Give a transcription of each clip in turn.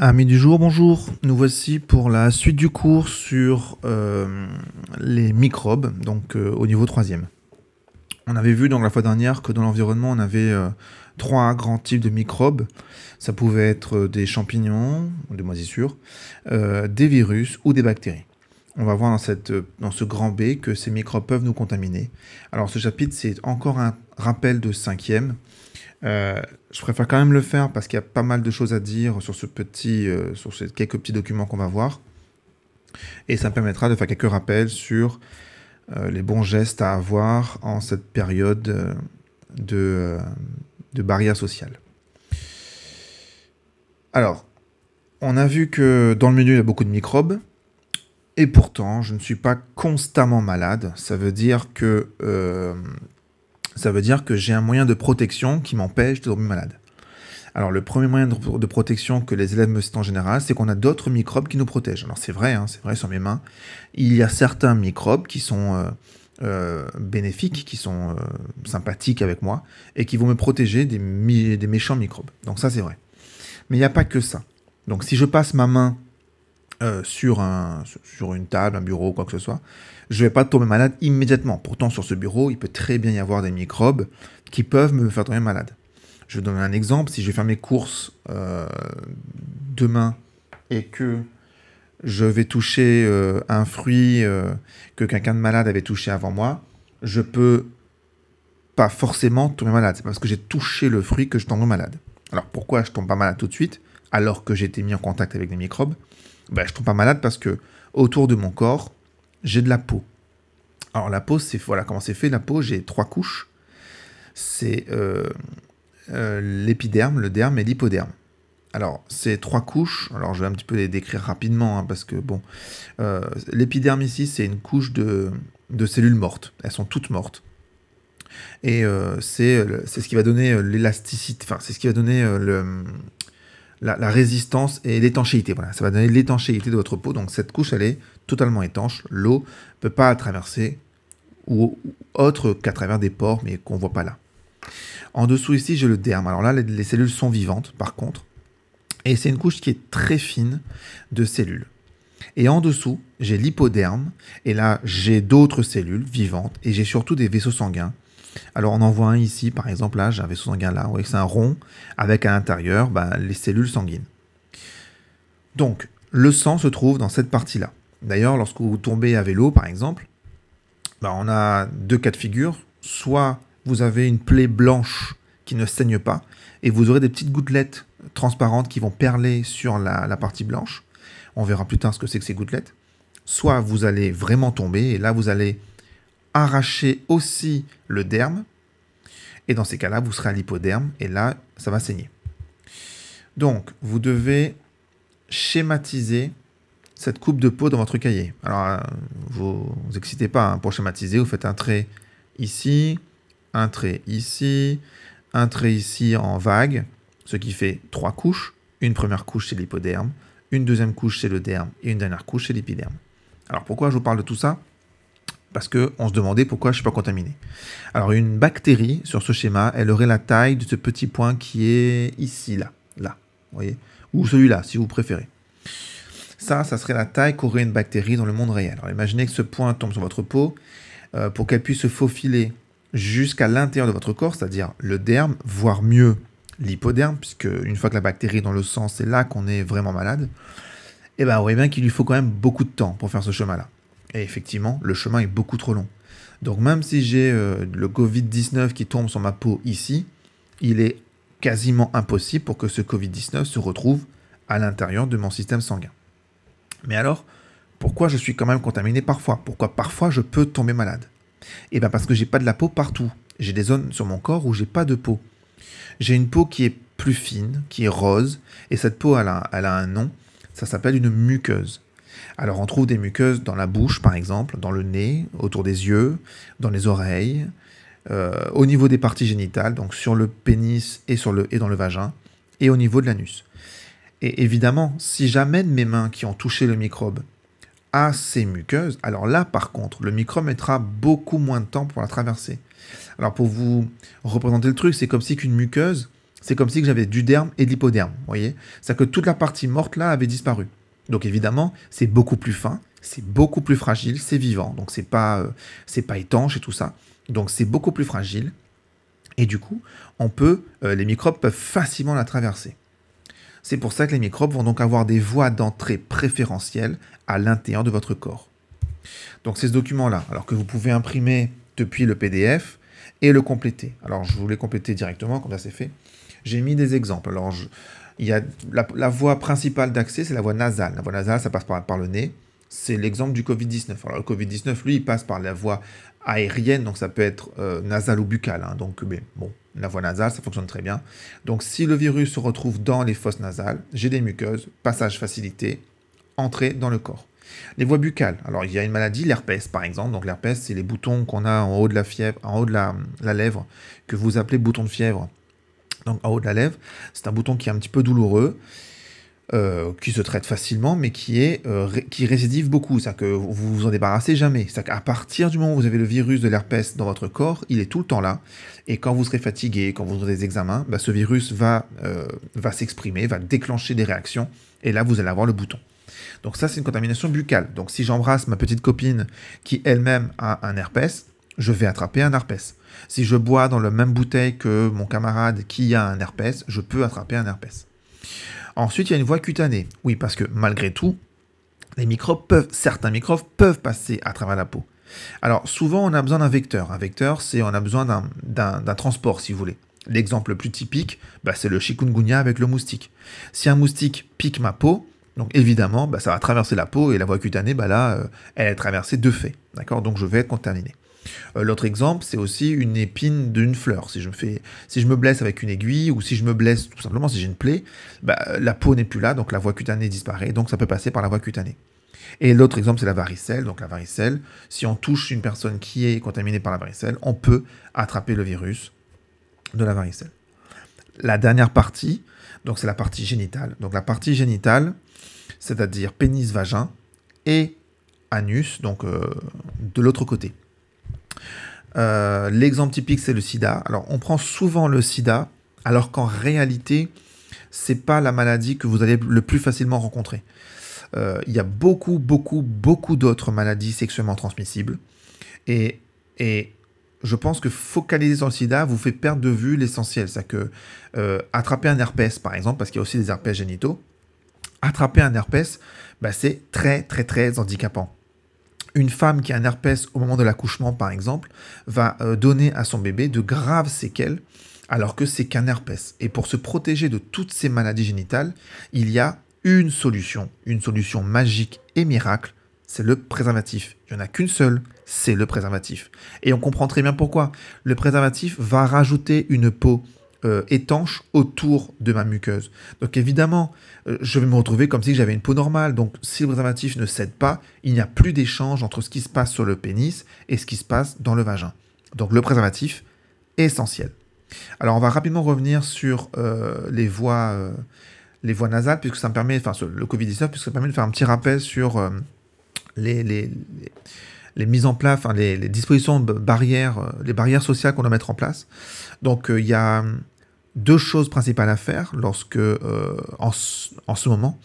Amis du jour, bonjour. Nous voici pour la suite du cours sur euh, les microbes, donc euh, au niveau troisième. On avait vu donc la fois dernière que dans l'environnement, on avait euh, trois grands types de microbes. Ça pouvait être des champignons, des moisissures, des virus ou des bactéries on va voir euh, dans, ce grand B que ces microbes peuvent nous contaminer. Alors ce chapitre, c'est encore un rappel de cinquième. Euh, je préfère quand même le faire parce qu'il y a pas mal de choses à dire sur, ce petit, euh, sur ces quelques petits documents qu'on va voir. Et ça me permettra de faire quelques rappels sur les bons gestes à avoir en cette période de, de barrière sociale. Alors, on a vu que dans le milieu, il y a beaucoup de microbes. Et pourtant, je ne suis pas constamment malade. Ça veut dire que, euh, ça veut dire que j'ai un moyen de protection qui m'empêche de tomber malade. Alors le premier moyen de, protection que les élèves me citent en général, c'est qu'on a d'autres microbes qui nous protègent. Alors c'est vrai, hein, c'est vrai sur mes mains. Il y a certains microbes qui sont euh, euh, bénéfiques, qui sont sympathiques avec moi, et qui vont me protéger des, des méchants microbes. Donc ça c'est vrai. Mais il n'y a pas que ça. Donc si je passe ma main euh, sur, sur une table, un bureau, quoi que ce soit, je vais pas tomber malade immédiatement. Pourtant, sur ce bureau, il peut très bien y avoir des microbes qui peuvent me faire tomber malade. Je vais donner un exemple. Si je vais faire mes courses euh, demain et que je vais toucher euh, un fruit que quelqu'un de malade avait touché avant moi, je peux pas forcément tomber malade. C'est parce que j'ai touché le fruit que je tombe malade. Alors pourquoi je tombe pas malade tout de suite alors que j'ai été mis en contact avec des microbes bah, je ne tombe pas malade parce que autour de mon corps, j'ai de la peau. Alors la peau, c'est voilà comment c'est fait. La peau, j'ai trois couches. C'est euh, euh, l'épiderme, le derme et l'hypoderme. Alors ces trois couches, alors je vais un petit peu les décrire rapidement hein, parce que bon, euh, l'épiderme ici, c'est une couche de, de cellules mortes. Elles sont toutes mortes. Et c'est ce qui va donner l'élasticité, enfin c'est ce qui va donner le la, résistance et l'étanchéité. Voilà, ça va donner l'étanchéité de votre peau. Donc cette couche, elle est totalement étanche. L'eau ne peut pas traverser ou, autre qu'à travers des pores, mais qu'on ne voit pas là. En dessous ici, j'ai le derme. Alors là, les cellules sont vivantes, par contre. Et c'est une couche qui est très fine de cellules. Et en dessous, j'ai l'hypoderme. Et là, j'ai d'autres cellules vivantes. Et j'ai surtout des vaisseaux sanguins alors on en voit un ici, par exemple là, j'avais sous un sanguin là, vous voyez que c'est un rond avec à l'intérieur bah, les cellules sanguines. Donc le sang se trouve dans cette partie-là. D'ailleurs, lorsque vous tombez à vélo, par exemple, bah, on a deux cas de figure. Soit vous avez une plaie blanche qui ne saigne pas, et vous aurez des petites gouttelettes transparentes qui vont perler sur la, la partie blanche. On verra plus tard ce que c'est que ces gouttelettes. Soit vous allez vraiment tomber, et là vous allez arracher aussi le derme. Et dans ces cas-là, vous serez à l'hypoderme et là, ça va saigner. Donc, vous devez schématiser cette coupe de peau dans votre cahier. Alors, euh, vous, vous excitez pas hein. pour schématiser, vous faites un trait ici, un trait ici, un trait ici en vague, ce qui fait trois couches. Une première couche, c'est l'hypoderme, une deuxième couche, c'est le derme, et une dernière couche, c'est l'épiderme. Alors, pourquoi je vous parle de tout ça parce qu'on se demandait pourquoi je ne suis pas contaminé. Alors une bactérie sur ce schéma, elle aurait la taille de ce petit point qui est ici, là, là, voyez, ou celui-là si vous préférez. Ça, ça serait la taille qu'aurait une bactérie dans le monde réel. Alors imaginez que ce point tombe sur votre peau euh, pour qu'elle puisse se faufiler jusqu'à l'intérieur de votre corps, c'est-à-dire le derme, voire mieux l'hypoderme, puisque une fois que la bactérie est dans le sang, c'est là qu'on est vraiment malade. Eh ben, vous voyez bien qu'il lui faut quand même beaucoup de temps pour faire ce chemin-là. Et effectivement, le chemin est beaucoup trop long. Donc même si j'ai euh, le Covid-19 qui tombe sur ma peau ici, il est quasiment impossible pour que ce Covid-19 se retrouve à l'intérieur de mon système sanguin. Mais alors, pourquoi je suis quand même contaminé parfois Pourquoi parfois je peux tomber malade Eh bien parce que j'ai pas de la peau partout. J'ai des zones sur mon corps où j'ai pas de peau. J'ai une peau qui est plus fine, qui est rose, et cette peau elle a un nom, ça s'appelle une muqueuse. Alors on trouve des muqueuses dans la bouche par exemple, dans le nez, autour des yeux, dans les oreilles, euh, au niveau des parties génitales, donc sur le pénis et, sur le, et dans le vagin, et au niveau de l'anus. Et évidemment, si j'amène mes mains qui ont touché le microbe à ces muqueuses, alors là par contre, le microbe mettra beaucoup moins de temps pour la traverser. Alors pour vous représenter le truc, c'est comme si qu'une muqueuse, c'est comme si que j'avais du derme et de l'hypoderme, voyez C'est-à-dire que toute la partie morte là avait disparu. Donc évidemment, c'est beaucoup plus fin, c'est beaucoup plus fragile, c'est vivant, donc c'est pas, euh, c'est pas étanche et tout ça. Donc c'est beaucoup plus fragile. Et du coup, on peut, euh, les microbes peuvent facilement la traverser. C'est pour ça que les microbes vont donc avoir des voies d'entrée préférentielles à l'intérieur de votre corps. Donc c'est ce document là alors que vous pouvez imprimer depuis le PDF et le compléter. Alors je voulais compléter directement, comme ça c'est fait. J'ai mis des exemples. Alors je, la, voie principale d'accès, c'est la voie nasale. La voie nasale, ça passe par, le nez. C'est l'exemple du Covid-19. Alors, le Covid-19, lui, il passe par la voie aérienne, donc ça peut être nasal euh, nasale ou buccale. Hein. donc, mais bon, la voie nasale, ça fonctionne très bien. Donc, si le virus se retrouve dans les fosses nasales, j'ai des muqueuses, passage facilité, entrée dans le corps. Les voies buccales. Alors, il y a une maladie, l'herpès, par exemple. Donc, l'herpès, c'est les boutons qu'on a en haut de la fièvre, en haut de la, la lèvre, que vous appelez boutons de fièvre donc en haut de la lèvre. C'est un bouton qui est un petit peu douloureux, euh, qui se traite facilement, mais qui, est, euh, qui récidive beaucoup. C'est-à-dire que vous vous en débarrassez jamais. C'est-à-dire qu'à partir du moment où vous avez le virus de l'herpès dans votre corps, il est tout le temps là. Et quand vous serez fatigué, quand vous aurez des examens, bah, ce virus va, euh, va s'exprimer, va déclencher des réactions. Et là, vous allez avoir le bouton. Donc ça, c'est une contamination buccale. Donc si j'embrasse ma petite copine qui elle-même a un herpès, je vais attraper un herpès. Si je bois dans la même bouteille que mon camarade qui a un herpès, je peux attraper un herpès. Ensuite, il y a une voie cutanée. Oui, parce que malgré tout, les microbes peuvent, certains microbes peuvent passer à travers la peau. Alors souvent, on a besoin d'un vecteur. Un vecteur, c'est on a besoin d'un transport, si vous voulez. L'exemple le plus typique, bah, c'est le chikungunya avec le moustique. Si un moustique pique ma peau, donc évidemment, bah, ça va traverser la peau et la voie cutanée, bah, là, euh, elle est traversée de fait. D'accord Donc je vais être contaminé. Euh, l'autre exemple, c'est aussi une épine d'une fleur. Si je, me blesse avec une aiguille ou si je me blesse tout simplement, si j'ai une plaie, bah, la peau n'est plus là, donc la voie cutanée disparaît, donc ça peut passer par la voie cutanée. Et l'autre exemple, c'est la varicelle. Donc la varicelle, si on touche une personne qui est contaminée par la varicelle, on peut attraper le virus de la varicelle. La dernière partie, donc c'est la partie génitale. Donc la partie génitale, c'est-à-dire pénis, vagin et anus, donc euh, de l'autre côté. Euh, l'exemple typique, c'est le sida. Alors, on prend souvent le sida, alors qu'en réalité, c'est pas la maladie que vous allez le plus facilement rencontrer. Euh, il y a beaucoup, beaucoup, beaucoup d'autres maladies sexuellement transmissibles. Et, je pense que focaliser sur le sida vous fait perdre de vue l'essentiel. C'est-à-dire que euh, attraper un herpès, par exemple, parce qu'il y a aussi des herpès génitaux, attraper un herpès, bah, c'est très, très, très handicapant une femme qui a un herpès au moment de l'accouchement, par exemple, va euh, donner à son bébé de graves séquelles, alors que c'est qu'un herpès. Et pour se protéger de toutes ces maladies génitales, il y a une solution, une solution magique et miracle, c'est le préservatif. Il n'y en a qu'une seule, c'est le préservatif. Et on comprend très bien pourquoi. Le préservatif va rajouter une peau euh, étanche autour de ma muqueuse. Donc évidemment, euh, je vais me retrouver comme si j'avais une peau normale. Donc si le préservatif ne cède pas, il n'y a plus d'échange entre ce qui se passe sur le pénis et ce qui se passe dans le vagin. Donc le préservatif est essentiel. Alors on va rapidement revenir sur euh, les voies les voies nasales puisque ça me permet enfin le Covid-19 puisque ça permet de faire un petit rappel sur les, les les mises en place, enfin, les, dispositions barrières, euh, les barrières sociales qu'on doit mettre en place. Donc euh, il y a hum, deux choses principales à faire lorsque, euh, en, ce moment.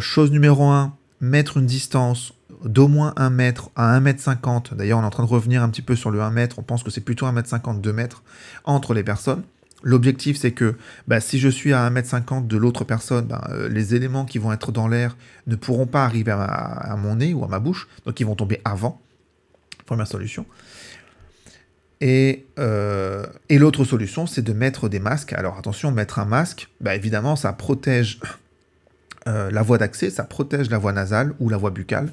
chose numéro un, mettre une distance d'au moins 1 mètre à 1 mètre 50. D'ailleurs, on est en train de revenir un petit peu sur le 1 mètre. On pense que c'est plutôt 1 mètre 50, 2 mètres entre les personnes. L'objectif, c'est que bah, si je suis à 1m50 de l'autre personne, bah, euh, les éléments qui vont être dans l'air ne pourront pas arriver à, mon nez ou à ma bouche, donc ils vont tomber avant. Première solution. Et, euh, l'autre solution, c'est de mettre des masques. Alors attention, mettre un masque, bah, évidemment, ça protège euh, la voie d'accès, ça protège la voie nasale ou la voie buccale.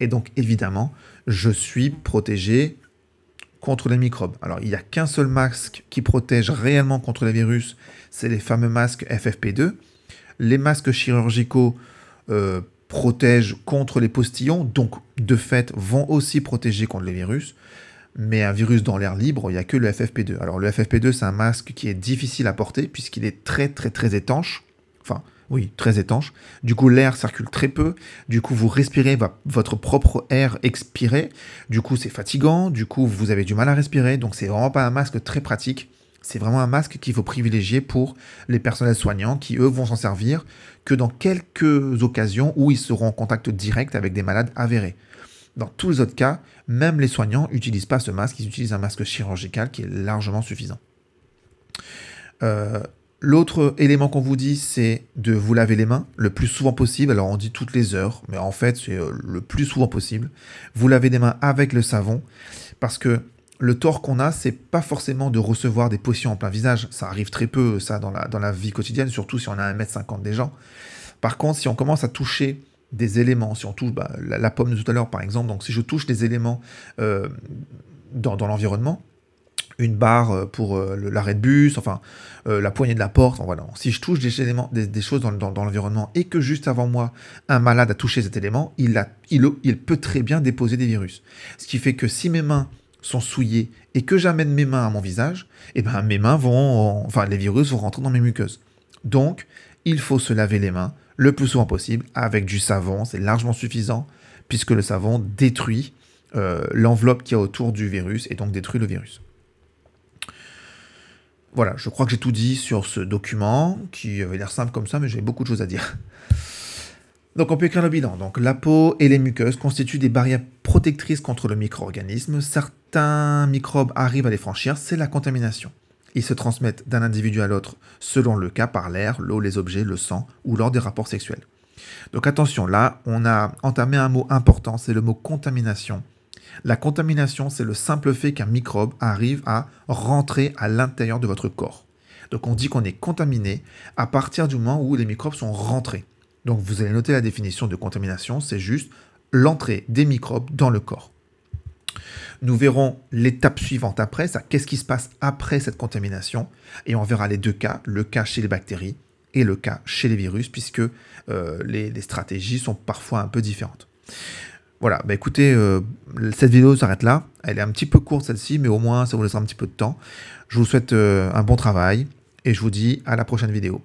Et donc, évidemment, je suis protégé contre les microbes. Alors, il n'y a qu'un seul masque qui protège réellement contre les virus, c'est les fameux masques FFP2. Les masques chirurgicaux euh, protègent contre les postillons, donc de fait vont aussi protéger contre les virus. Mais un virus dans l'air libre, il n'y a que le FFP2. Alors, le FFP2, c'est un masque qui est difficile à porter puisqu'il est très très très étanche. Oui, très étanche. Du coup, l'air circule très peu. Du coup, vous respirez votre propre air expiré. Du coup, c'est fatigant. Du coup, vous avez du mal à respirer. Donc, c'est vraiment pas un masque très pratique. C'est vraiment un masque qu'il faut privilégier pour les personnels soignants qui, eux, vont s'en servir que dans quelques occasions où ils seront en contact direct avec des malades avérés. Dans tous les autres cas, même les soignants n'utilisent pas ce masque, ils utilisent un masque chirurgical qui est largement suffisant. Euh, L'autre élément qu'on vous dit, c'est de vous laver les mains le plus souvent possible. Alors on dit toutes les heures, mais en fait c'est euh, le plus souvent possible. Vous lavez les mains avec le savon, parce que le tort qu'on a, c'est pas forcément de recevoir des potions en plein visage. Ça arrive très peu, ça, dans la, vie quotidienne, surtout si on a 1m50 des gens. Par contre, si on commence à toucher des éléments, si on touche bah, la, pomme de tout à l'heure, par exemple, donc si je touche des éléments euh, dans l'environnement, une barre euh, pour euh, l'arrêt de bus, enfin euh, la poignée de la porte. voilà. Si je touche des, éléments, des, choses dans, l'environnement et que juste avant moi, un malade a touché cet élément, il, il, peut très bien déposer des virus. Ce qui fait que si mes mains sont souillées et que j'amène mes mains à mon visage, eh ben, mes mains vont, enfin les virus vont rentrer dans mes muqueuses. Donc, il faut se laver les mains le plus souvent possible avec du savon, c'est largement suffisant puisque le savon détruit l'enveloppe qui y a autour du virus et donc détruit le virus voilà, je crois que j'ai tout dit sur ce document, qui avait l'air simple comme ça, mais j'ai beaucoup de choses à dire. Donc on peut écrire le bilan. Donc la peau et les muqueuses constituent des barrières protectrices contre le micro-organisme. Certains microbes arrivent à les franchir, c'est la contamination. Ils se transmettent d'un individu à l'autre selon le cas par l'air, l'eau, les objets, le sang ou lors des rapports sexuels. Donc attention, là on a entamé un mot important, c'est le mot contamination. La contamination, c'est le simple fait qu'un microbe arrive à rentrer à l'intérieur de votre corps. Donc on dit qu'on est contaminé à partir du moment où les microbes sont rentrés. Donc vous allez noter la définition de contamination, c'est juste l'entrée des microbes dans le corps. Nous verrons l'étape suivante après, ça qu'est-ce qui se passe après cette contamination, et on verra les deux cas, le cas chez les bactéries et le cas chez les virus, puisque euh, les stratégies sont parfois un peu différentes. Voilà, bah écoutez, euh, cette vidéo s'arrête là. Elle est un petit peu courte celle-ci, mais au moins ça vous laissera un petit peu de temps. Je vous souhaite euh, un bon travail et je vous dis à la prochaine vidéo.